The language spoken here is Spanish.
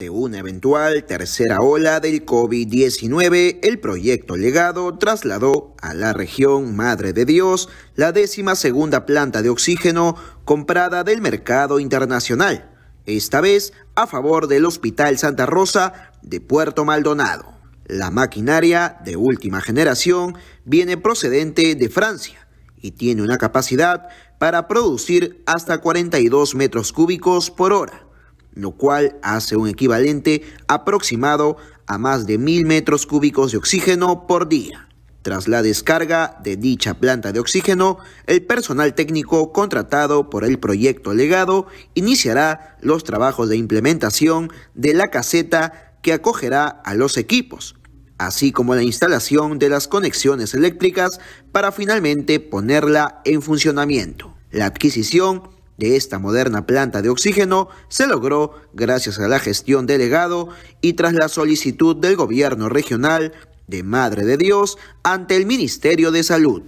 De una eventual tercera ola del COVID-19, el proyecto Legado trasladó a la región Madre de Dios la décima segunda planta de oxígeno comprada del mercado internacional, esta vez a favor del Hospital Santa Rosa de Puerto Maldonado. La maquinaria de última generación viene procedente de Francia y tiene una capacidad para producir hasta 42 metros cúbicos por hora lo cual hace un equivalente aproximado a más de mil metros cúbicos de oxígeno por día. Tras la descarga de dicha planta de oxígeno, el personal técnico contratado por el proyecto legado iniciará los trabajos de implementación de la caseta que acogerá a los equipos, así como la instalación de las conexiones eléctricas para finalmente ponerla en funcionamiento. La adquisición de esta moderna planta de oxígeno se logró gracias a la gestión delegado y tras la solicitud del gobierno regional de Madre de Dios ante el Ministerio de Salud.